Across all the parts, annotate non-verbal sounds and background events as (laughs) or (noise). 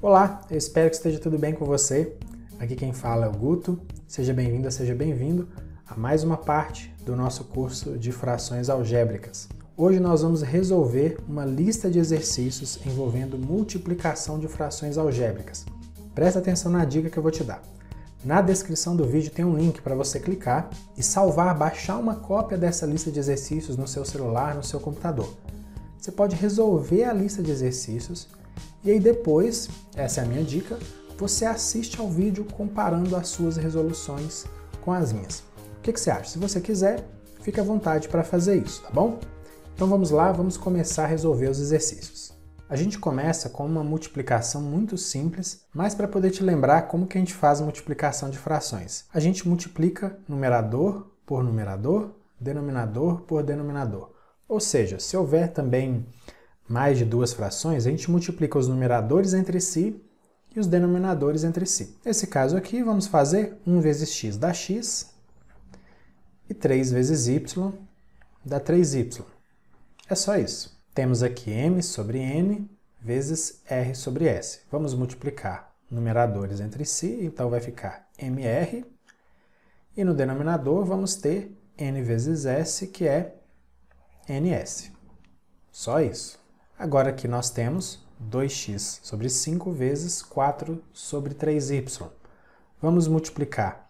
Olá, eu espero que esteja tudo bem com você. Aqui quem fala é o Guto. Seja bem-vinda, seja bem-vindo a mais uma parte do nosso curso de frações algébricas. Hoje nós vamos resolver uma lista de exercícios envolvendo multiplicação de frações algébricas. Presta atenção na dica que eu vou te dar. Na descrição do vídeo tem um link para você clicar e salvar, baixar uma cópia dessa lista de exercícios no seu celular, no seu computador. Você pode resolver a lista de exercícios e aí depois, essa é a minha dica, você assiste ao vídeo comparando as suas resoluções com as minhas. O que, que você acha? Se você quiser, fique à vontade para fazer isso, tá bom? Então vamos lá, vamos começar a resolver os exercícios. A gente começa com uma multiplicação muito simples, mas para poder te lembrar como que a gente faz a multiplicação de frações. A gente multiplica numerador por numerador, denominador por denominador. Ou seja, se houver também mais de duas frações, a gente multiplica os numeradores entre si e os denominadores entre si. Nesse caso aqui, vamos fazer 1 vezes x dá x e 3 vezes y dá 3y. É só isso. Temos aqui m sobre n vezes r sobre s. Vamos multiplicar numeradores entre si, então vai ficar mr. E no denominador vamos ter n vezes s, que é ns. Só isso. Agora aqui nós temos 2x sobre 5 vezes 4 sobre 3y. Vamos multiplicar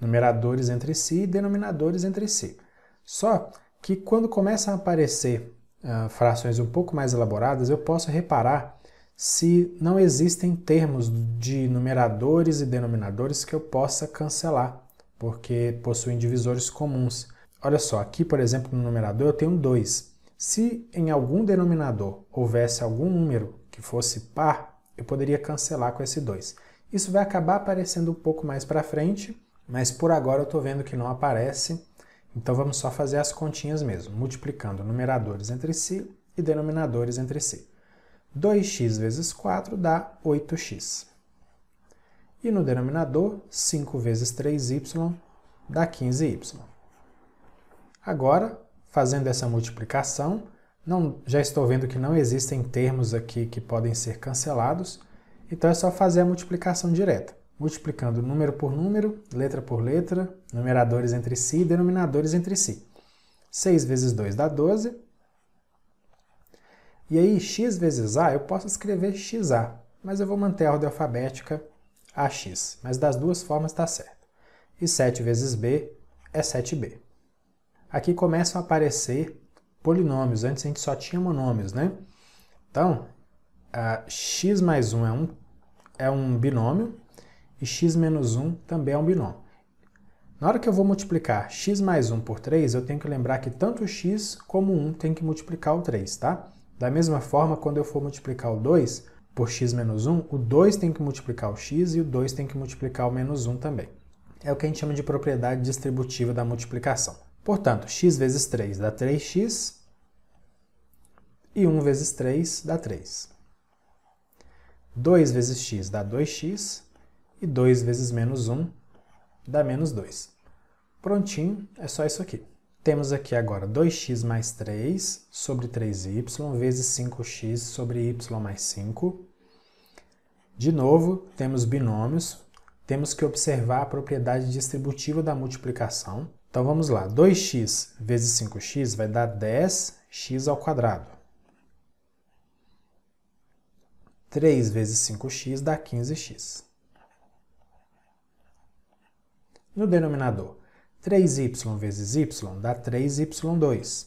numeradores entre si e denominadores entre si. Só que quando começam a aparecer uh, frações um pouco mais elaboradas, eu posso reparar se não existem termos de numeradores e denominadores que eu possa cancelar, porque possuem divisores comuns. Olha só, aqui, por exemplo, no numerador eu tenho 2. Se em algum denominador houvesse algum número que fosse par, eu poderia cancelar com esse 2. Isso vai acabar aparecendo um pouco mais para frente, mas por agora eu estou vendo que não aparece, então vamos só fazer as continhas mesmo, multiplicando numeradores entre si e denominadores entre si. 2x vezes 4 dá 8x. E no denominador, 5 vezes 3y dá 15y. Agora, Fazendo essa multiplicação, não, já estou vendo que não existem termos aqui que podem ser cancelados, então é só fazer a multiplicação direta, multiplicando número por número, letra por letra, numeradores entre si e denominadores entre si. 6 vezes 2 dá 12. E aí, x vezes a, eu posso escrever xa, mas eu vou manter a ordem alfabética ax, mas das duas formas está certo. E 7 vezes b é 7b aqui começam a aparecer polinômios. Antes a gente só tinha monômios, né? Então, x mais 1 é um, é um binômio e x menos 1 também é um binômio. Na hora que eu vou multiplicar x mais 1 por 3, eu tenho que lembrar que tanto x como 1 tem que multiplicar o 3, tá? Da mesma forma, quando eu for multiplicar o 2 por x menos 1, o 2 tem que multiplicar o x e o 2 tem que multiplicar o menos 1 também. É o que a gente chama de propriedade distributiva da multiplicação. Portanto, x vezes 3 dá 3x e 1 vezes 3 dá 3. 2 vezes x dá 2x e 2 vezes menos 1 dá menos 2. Prontinho, é só isso aqui. Temos aqui agora 2x mais 3 sobre 3y vezes 5x sobre y mais 5. De novo, temos binômios, temos que observar a propriedade distributiva da multiplicação. Então vamos lá, 2x vezes 5x vai dar 10x ao quadrado. 3 vezes 5x dá 15x. No denominador, 3y vezes y dá 3y2.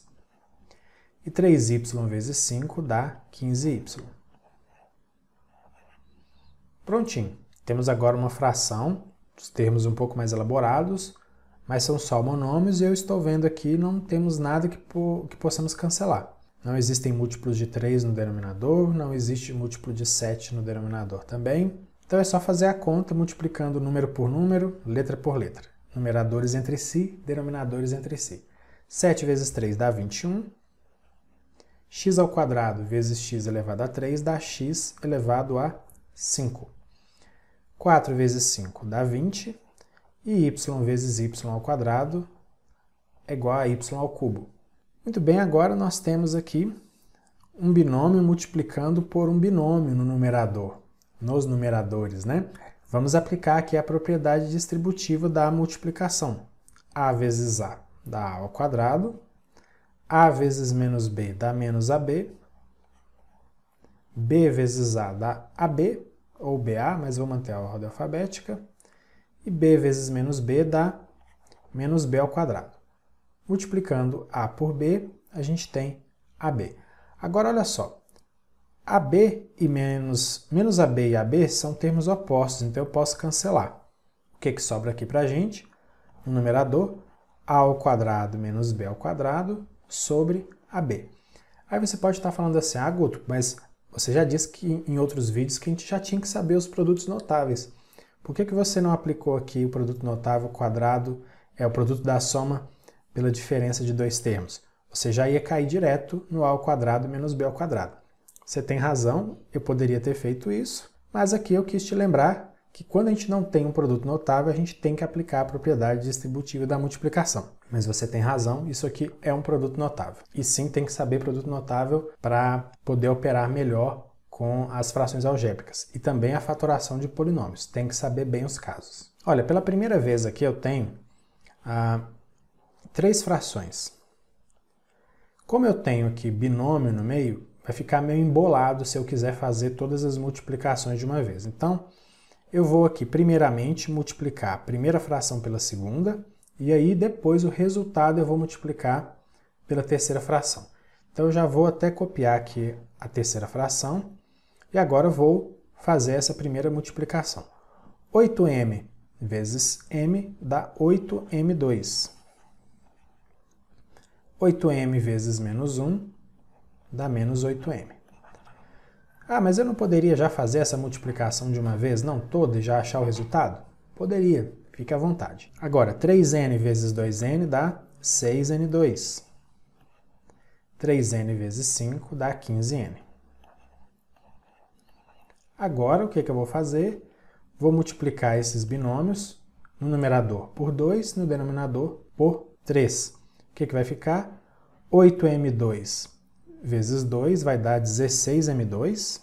E 3y vezes 5 dá 15y. Prontinho. Temos agora uma fração, os termos um pouco mais elaborados, mas são só monômios e eu estou vendo aqui não temos nada que, po que possamos cancelar. Não existem múltiplos de 3 no denominador, não existe múltiplo de 7 no denominador também. Então é só fazer a conta multiplicando número por número, letra por letra. Numeradores entre si, denominadores entre si. 7 vezes 3 dá 21. x ao quadrado vezes x elevado a 3 dá x elevado a 5. 4 vezes 5 dá 20 e y vezes y ao quadrado é igual a y ao cubo. Muito bem, agora nós temos aqui um binômio multiplicando por um binômio no numerador, nos numeradores, né? Vamos aplicar aqui a propriedade distributiva da multiplicação. a vezes a dá a ao quadrado, a vezes menos b dá menos ab, b vezes a dá ab, ou ba, mas vou manter a ordem alfabética, e b vezes menos b dá menos b ao quadrado. Multiplicando a por b, a gente tem ab. Agora olha só, ab e menos, menos ab e ab são termos opostos, então eu posso cancelar. O que, que sobra aqui para a gente? No numerador, a ao quadrado menos b ao quadrado sobre ab. Aí você pode estar falando assim, ah Guto, mas você já disse que em outros vídeos que a gente já tinha que saber os produtos notáveis. Por que, que você não aplicou aqui o produto notável quadrado, é o produto da soma pela diferença de dois termos? Você já ia cair direto no a ao quadrado menos b ao quadrado. Você tem razão, eu poderia ter feito isso, mas aqui eu quis te lembrar que quando a gente não tem um produto notável, a gente tem que aplicar a propriedade distributiva da multiplicação. Mas você tem razão, isso aqui é um produto notável. E sim, tem que saber produto notável para poder operar melhor com as frações algébricas e também a fatoração de polinômios. Tem que saber bem os casos. Olha, pela primeira vez aqui eu tenho ah, três frações. Como eu tenho aqui binômio no meio, vai ficar meio embolado se eu quiser fazer todas as multiplicações de uma vez. Então, eu vou aqui primeiramente multiplicar a primeira fração pela segunda e aí depois o resultado eu vou multiplicar pela terceira fração. Então eu já vou até copiar aqui a terceira fração e agora vou fazer essa primeira multiplicação. 8m vezes m dá 8m2. 8m vezes menos 1 dá menos 8m. Ah, mas eu não poderia já fazer essa multiplicação de uma vez, não toda, e já achar o resultado? Poderia, fique à vontade. Agora, 3n vezes 2n dá 6n2. 3n vezes 5 dá 15n. Agora, o que, que eu vou fazer? Vou multiplicar esses binômios no numerador por 2, no denominador por 3. O que, que vai ficar? 8m2 vezes 2 vai dar 16m2,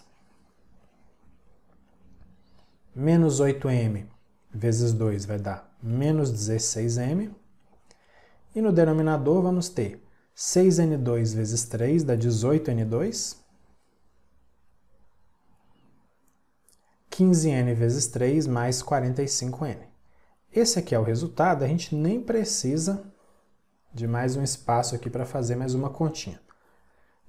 menos 8m vezes 2 vai dar menos 16m, e no denominador vamos ter 6n2 vezes 3 dá 18n2, 15n vezes 3 mais 45n. Esse aqui é o resultado, a gente nem precisa de mais um espaço aqui para fazer mais uma continha.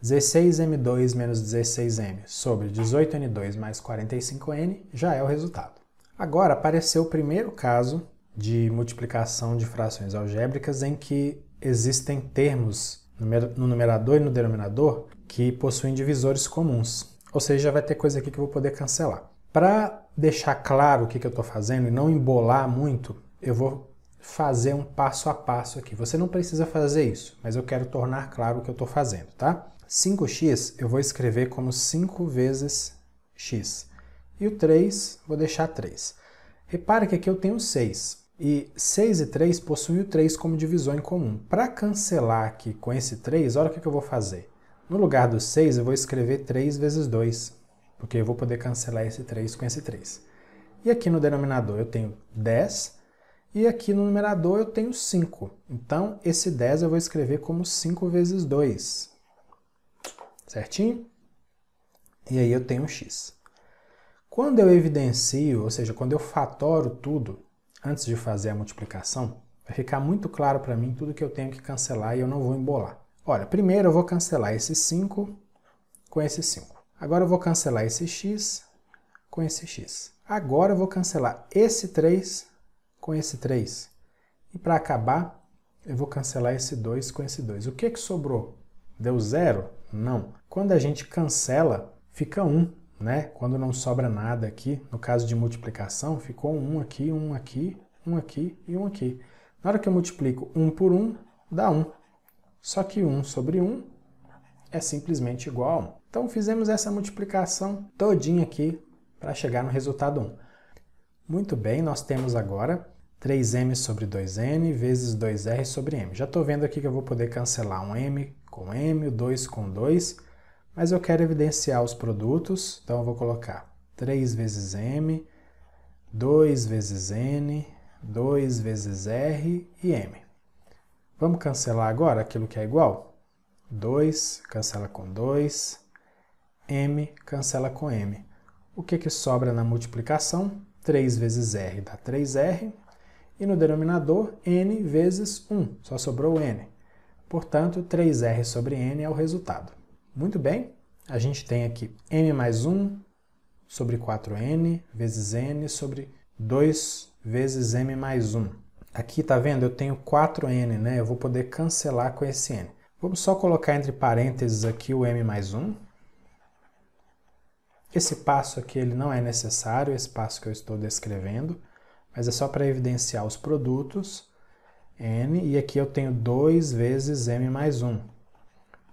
16m2 menos 16m sobre 18n2 mais 45n já é o resultado. Agora apareceu o primeiro caso de multiplicação de frações algébricas em que existem termos no numerador e no denominador que possuem divisores comuns. Ou seja, vai ter coisa aqui que eu vou poder cancelar. Para deixar claro o que, que eu estou fazendo e não embolar muito, eu vou fazer um passo a passo aqui. Você não precisa fazer isso, mas eu quero tornar claro o que eu estou fazendo, tá? 5x eu vou escrever como 5 vezes x. E o 3, vou deixar 3. Repare que aqui eu tenho 6. E 6 e 3 possuem o 3 como divisão em comum. Para cancelar aqui com esse 3, olha o que eu vou fazer. No lugar do 6, eu vou escrever 3 vezes 2 porque eu vou poder cancelar esse 3 com esse 3. E aqui no denominador eu tenho 10 e aqui no numerador eu tenho 5. Então esse 10 eu vou escrever como 5 vezes 2. Certinho? E aí eu tenho um x. Quando eu evidencio, ou seja, quando eu fatoro tudo antes de fazer a multiplicação, vai ficar muito claro para mim tudo que eu tenho que cancelar e eu não vou embolar. Olha, primeiro eu vou cancelar esse 5 com esse 5. Agora eu vou cancelar esse x com esse x. Agora eu vou cancelar esse 3 com esse 3. E para acabar, eu vou cancelar esse 2 com esse 2. O que, que sobrou? Deu zero? Não. Quando a gente cancela, fica 1, um, né? Quando não sobra nada aqui, no caso de multiplicação, ficou 1 um aqui, 1 um aqui, 1 aqui e 1 aqui. Na hora que eu multiplico 1 por 1, dá 1. Só que 1 sobre 1 é simplesmente igual a 1. Então fizemos essa multiplicação todinha aqui para chegar no resultado 1. Muito bem, nós temos agora 3m sobre 2n vezes 2r sobre m. Já estou vendo aqui que eu vou poder cancelar um m com m, o 2 com 2, mas eu quero evidenciar os produtos, então eu vou colocar 3 vezes m, 2 vezes n, 2 vezes r e m. Vamos cancelar agora aquilo que é igual? 2, cancela com 2, m cancela com m. O que, que sobra na multiplicação? 3 vezes r dá 3r, e no denominador n vezes 1, só sobrou n. Portanto, 3r sobre n é o resultado. Muito bem, a gente tem aqui m mais 1 sobre 4n vezes n sobre 2 vezes m mais 1. Aqui, tá vendo? Eu tenho 4n, né? Eu vou poder cancelar com esse n. Vamos só colocar entre parênteses aqui o m mais 1, esse passo aqui ele não é necessário, esse passo que eu estou descrevendo, mas é só para evidenciar os produtos n, e aqui eu tenho 2 vezes m mais 1. O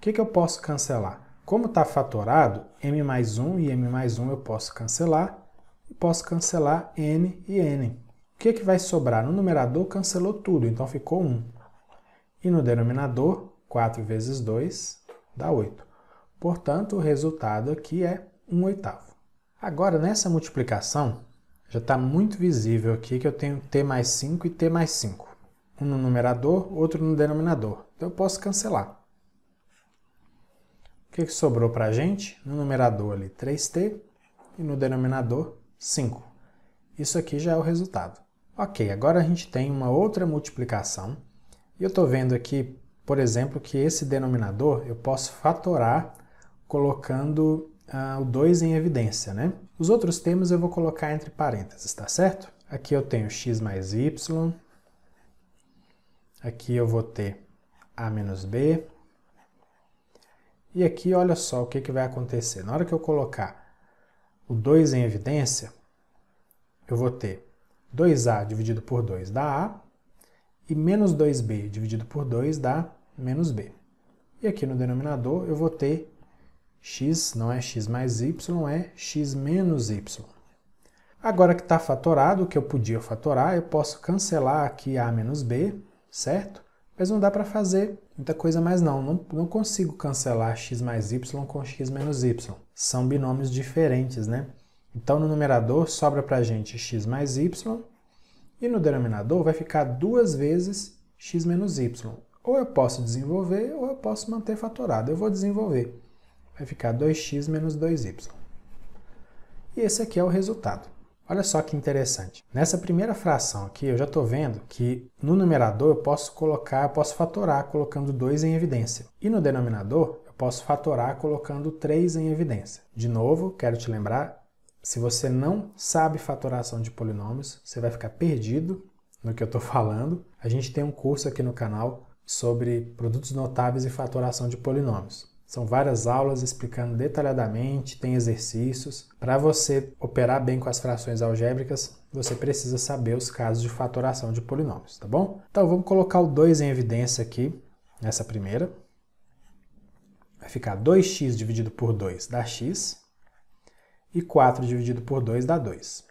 que, que eu posso cancelar? Como está fatorado, m mais 1 e m mais 1 eu posso cancelar, e posso cancelar n e n. O que, que vai sobrar? No numerador cancelou tudo, então ficou 1. E no denominador, 4 vezes 2 dá 8. Portanto, o resultado aqui é 1 oitavo. Agora, nessa multiplicação, já está muito visível aqui que eu tenho t mais 5 e t mais 5. Um no numerador, outro no denominador. Então eu posso cancelar. O que, que sobrou para a gente? No numerador ali 3t e no denominador 5. Isso aqui já é o resultado. Ok, agora a gente tem uma outra multiplicação. E eu estou vendo aqui, por exemplo, que esse denominador eu posso fatorar colocando ah, o 2 em evidência, né? Os outros termos eu vou colocar entre parênteses, tá certo? Aqui eu tenho x mais y, aqui eu vou ter a menos b, e aqui olha só o que, que vai acontecer. Na hora que eu colocar o 2 em evidência, eu vou ter 2a dividido por 2 dá a, e menos 2b dividido por 2 dá menos b. E aqui no denominador eu vou ter x não é x mais y, é x menos y. Agora que está fatorado, o que eu podia fatorar, eu posso cancelar aqui a menos b, certo? Mas não dá para fazer muita coisa mais não. não. Não consigo cancelar x mais y com x menos y. São binômios diferentes, né? Então no numerador sobra para a gente x mais y e no denominador vai ficar duas vezes x menos y. Ou eu posso desenvolver ou eu posso manter fatorado. Eu vou desenvolver. Vai ficar 2x menos 2y. E esse aqui é o resultado. Olha só que interessante. Nessa primeira fração aqui, eu já estou vendo que no numerador eu posso colocar, eu posso fatorar colocando 2 em evidência. E no denominador, eu posso fatorar colocando 3 em evidência. De novo, quero te lembrar, se você não sabe fatoração de polinômios, você vai ficar perdido no que eu estou (laughs) falando. A gente tem um curso aqui no canal sobre produtos notáveis e fatoração de polinômios. São várias aulas explicando detalhadamente, tem exercícios. Para você operar bem com as frações algébricas, você precisa saber os casos de fatoração de polinômios, tá bom? Então vamos colocar o 2 em evidência aqui, nessa primeira. Vai ficar 2x dividido por 2 dá x, e 4 dividido por 2 dá 2.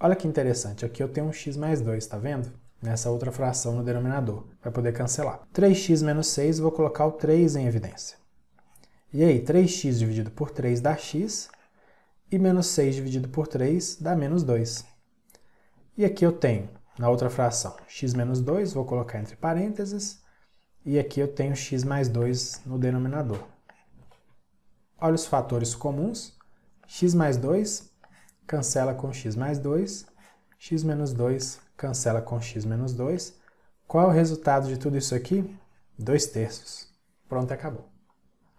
Olha que interessante, aqui eu tenho um x mais 2, tá vendo? nessa outra fração no denominador, vai poder cancelar. 3x menos 6, vou colocar o 3 em evidência. E aí, 3x dividido por 3 dá x, e menos 6 dividido por 3 dá menos 2. E aqui eu tenho, na outra fração, x menos 2, vou colocar entre parênteses, e aqui eu tenho x mais 2 no denominador. Olha os fatores comuns, x mais 2 cancela com x mais 2, x menos 2 cancela com x menos 2. Qual é o resultado de tudo isso aqui? 2 terços. Pronto, acabou.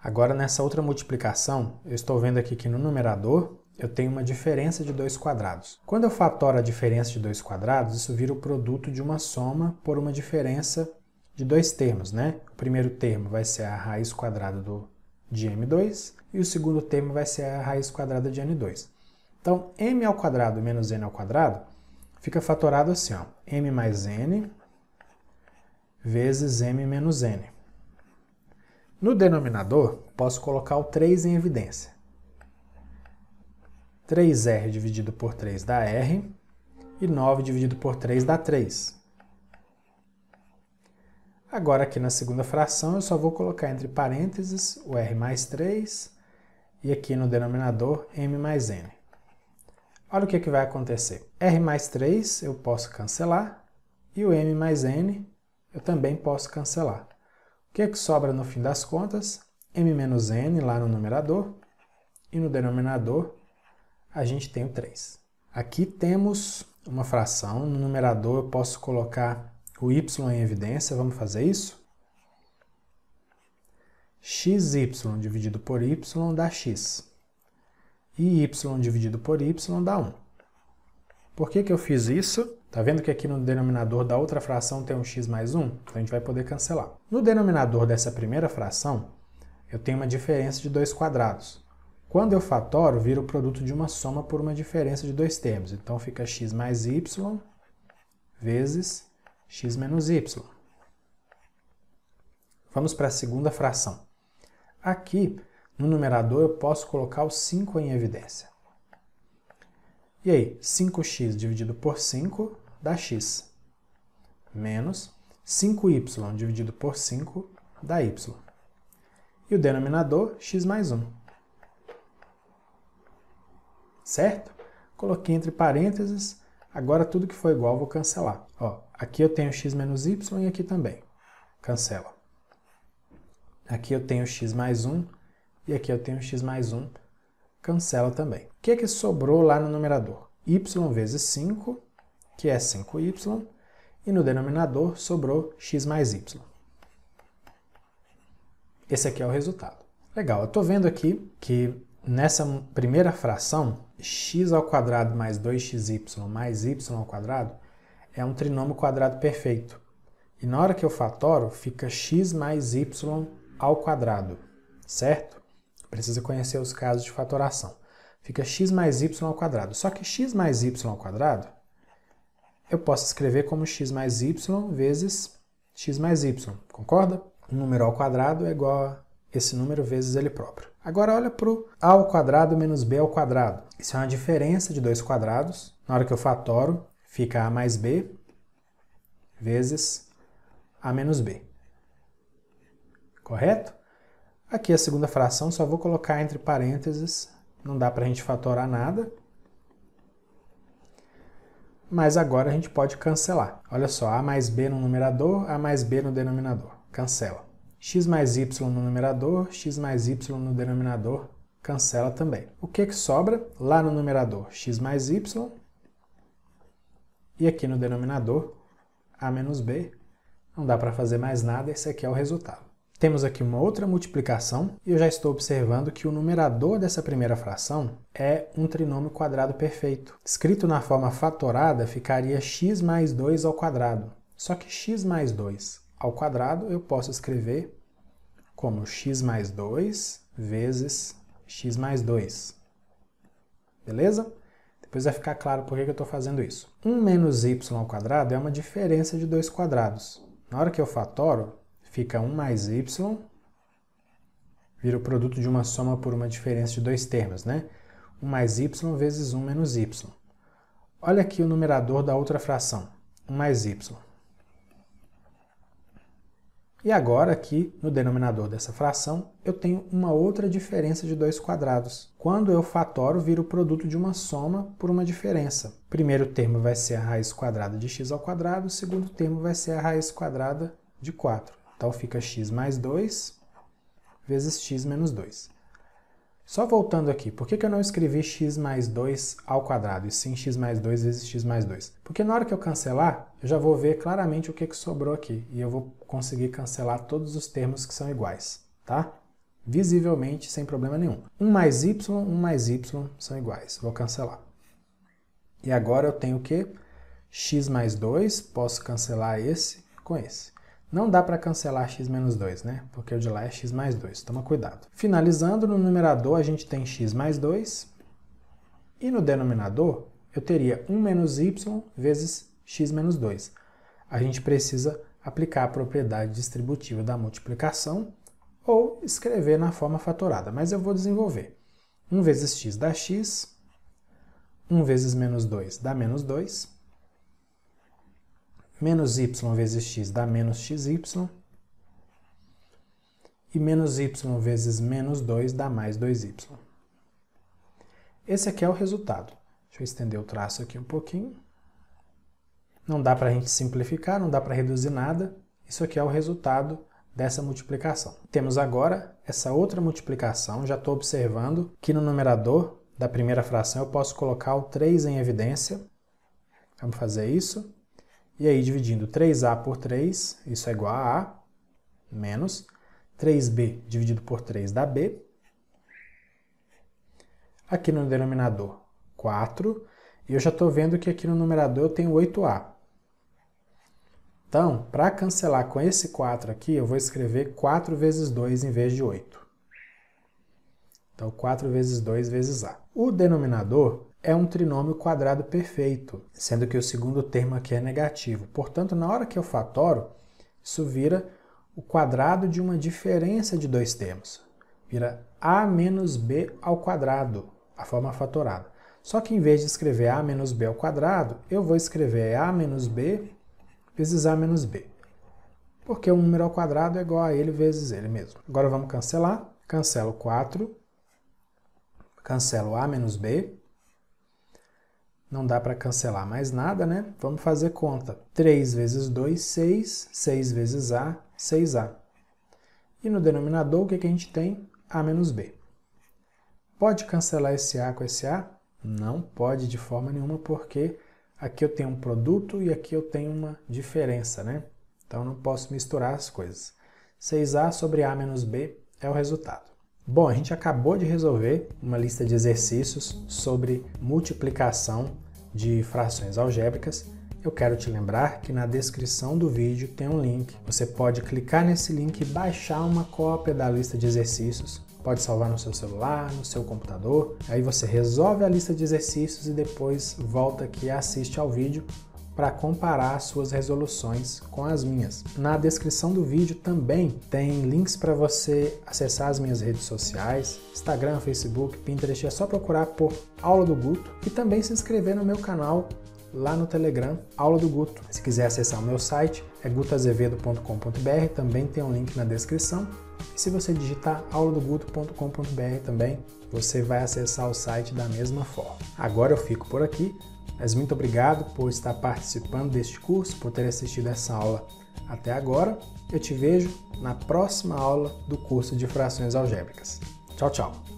Agora, nessa outra multiplicação, eu estou vendo aqui que no numerador eu tenho uma diferença de dois quadrados. Quando eu fatoro a diferença de dois quadrados, isso vira o produto de uma soma por uma diferença de dois termos, né? O primeiro termo vai ser a raiz quadrada do, de m2 e o segundo termo vai ser a raiz quadrada de n2. Então, m ao quadrado menos n ao quadrado fica fatorado assim, ó, m mais n vezes m menos n. No denominador, posso colocar o 3 em evidência. 3r dividido por 3 dá r, e 9 dividido por 3 dá 3. Agora, aqui na segunda fração, eu só vou colocar entre parênteses o r mais 3 e aqui no denominador m mais n. Olha o que, que vai acontecer. R mais 3 eu posso cancelar e o M mais N eu também posso cancelar. O que, que sobra no fim das contas? M menos N lá no numerador e no denominador a gente tem o 3. Aqui temos uma fração, no numerador eu posso colocar o y em evidência, vamos fazer isso? xy dividido por y dá x e y dividido por y dá 1. Por que, que eu fiz isso? Tá vendo que aqui no denominador da outra fração tem um x mais 1? Então a gente vai poder cancelar. No denominador dessa primeira fração, eu tenho uma diferença de dois quadrados. Quando eu fatoro, vira o produto de uma soma por uma diferença de dois termos. Então fica x mais y vezes x menos y. Vamos para a segunda fração. Aqui no numerador eu posso colocar o 5 em evidência. E aí, 5x dividido por 5 dá x. Menos 5y dividido por 5 dá y. E o denominador, x mais 1. Certo? Coloquei entre parênteses. Agora tudo que for igual vou cancelar. Ó, aqui eu tenho x menos y e aqui também. Cancela. Aqui eu tenho x mais 1 e aqui eu tenho x mais 1, cancela também. O que é que sobrou lá no numerador? y vezes 5, que é 5y, e no denominador sobrou x mais y. Esse aqui é o resultado. Legal, eu estou vendo aqui que nessa primeira fração, x ao quadrado mais 2xy mais y ao quadrado é um trinômio quadrado perfeito. E na hora que eu fatoro, fica x mais y ao quadrado, certo? Precisa conhecer os casos de fatoração. Fica x mais y ao quadrado. Só que x mais y ao quadrado eu posso escrever como x mais y vezes x mais y, concorda? Um número ao quadrado é igual a esse número vezes ele próprio. Agora olha para o a ao quadrado menos b ao quadrado. Isso é uma diferença de dois quadrados. Na hora que eu fatoro, fica a mais b vezes a menos b. Correto? Aqui a segunda fração só vou colocar entre parênteses, não dá para a gente fatorar nada. Mas agora a gente pode cancelar. Olha só, A mais B no numerador, A mais B no denominador. Cancela. X mais Y no numerador, X mais Y no denominador. Cancela também. O que, que sobra? Lá no numerador, X mais Y. E aqui no denominador, A menos B. Não dá para fazer mais nada, esse aqui é o resultado. Temos aqui uma outra multiplicação e eu já estou observando que o numerador dessa primeira fração é um trinômio quadrado perfeito. Escrito na forma fatorada, ficaria x mais 2 ao quadrado. Só que x mais 2 ao quadrado eu posso escrever como x mais 2 vezes x mais 2. Beleza? Depois vai ficar claro por que eu estou fazendo isso. 1 menos y ao quadrado é uma diferença de dois quadrados. Na hora que eu fatoro, Fica 1 mais y, vira o produto de uma soma por uma diferença de dois termos, né? 1 mais y vezes 1 menos y. Olha aqui o numerador da outra fração, 1 mais y. E agora aqui no denominador dessa fração eu tenho uma outra diferença de dois quadrados. Quando eu fatoro, vira o produto de uma soma por uma diferença. primeiro termo vai ser a raiz quadrada de x ao quadrado, segundo termo vai ser a raiz quadrada de 4. Então fica x mais 2 vezes x menos 2. Só voltando aqui, por que, que eu não escrevi x mais 2 ao quadrado, e sim x mais 2 vezes x mais 2? Porque na hora que eu cancelar, eu já vou ver claramente o que, que sobrou aqui, e eu vou conseguir cancelar todos os termos que são iguais, tá? Visivelmente, sem problema nenhum. 1 mais y, 1 mais y são iguais, vou cancelar. E agora eu tenho o quê? x mais 2, posso cancelar esse com esse. Não dá para cancelar x menos 2, né? Porque o de lá é x mais 2, toma cuidado. Finalizando, no numerador a gente tem x mais 2, e no denominador eu teria 1 menos y vezes x menos 2. A gente precisa aplicar a propriedade distributiva da multiplicação ou escrever na forma fatorada, mas eu vou desenvolver. 1 vezes x dá x, 1 vezes menos 2 dá menos 2, menos y vezes x dá menos xy, e menos y vezes menos 2 dá mais 2y. Esse aqui é o resultado. Deixa eu estender o traço aqui um pouquinho. Não dá para a gente simplificar, não dá para reduzir nada. Isso aqui é o resultado dessa multiplicação. Temos agora essa outra multiplicação, já estou observando que no numerador da primeira fração eu posso colocar o 3 em evidência. Vamos fazer isso. E aí, dividindo 3A por 3, isso é igual a A, menos 3B dividido por 3 dá B. Aqui no denominador, 4. E eu já estou vendo que aqui no numerador eu tenho 8A. Então, para cancelar com esse 4 aqui, eu vou escrever 4 vezes 2 em vez de 8. Então, 4 vezes 2 vezes A. O denominador é um trinômio quadrado perfeito, sendo que o segundo termo aqui é negativo. Portanto, na hora que eu fatoro, isso vira o quadrado de uma diferença de dois termos. Vira a menos b ao quadrado, a forma fatorada. Só que em vez de escrever a menos b ao quadrado, eu vou escrever a menos b vezes a menos b. Porque um número ao quadrado é igual a ele vezes ele mesmo. Agora vamos cancelar. Cancelo 4, cancelo a menos b, não dá para cancelar mais nada, né? Vamos fazer conta. 3 vezes 2, 6. 6 vezes A, 6A. E no denominador, o que, que a gente tem? A menos B. Pode cancelar esse A com esse A? Não pode de forma nenhuma, porque aqui eu tenho um produto e aqui eu tenho uma diferença, né? Então não posso misturar as coisas. 6A sobre A menos B é o resultado. Bom, a gente acabou de resolver uma lista de exercícios sobre multiplicação de frações algébricas, eu quero te lembrar que na descrição do vídeo tem um link. Você pode clicar nesse link e baixar uma cópia da lista de exercícios. Pode salvar no seu celular, no seu computador. Aí você resolve a lista de exercícios e depois volta aqui e assiste ao vídeo para comparar suas resoluções com as minhas. Na descrição do vídeo também tem links para você acessar as minhas redes sociais, Instagram, Facebook, Pinterest, é só procurar por Aula do Guto e também se inscrever no meu canal lá no Telegram, Aula do Guto. Se quiser acessar o meu site, é gutazevedo.com.br, também tem um link na descrição. E se você digitar auladoguto.com.br também, você vai acessar o site da mesma forma. Agora eu fico por aqui. Mas muito obrigado por estar participando deste curso, por ter assistido essa aula até agora. Eu te vejo na próxima aula do curso de frações algébricas. Tchau, tchau!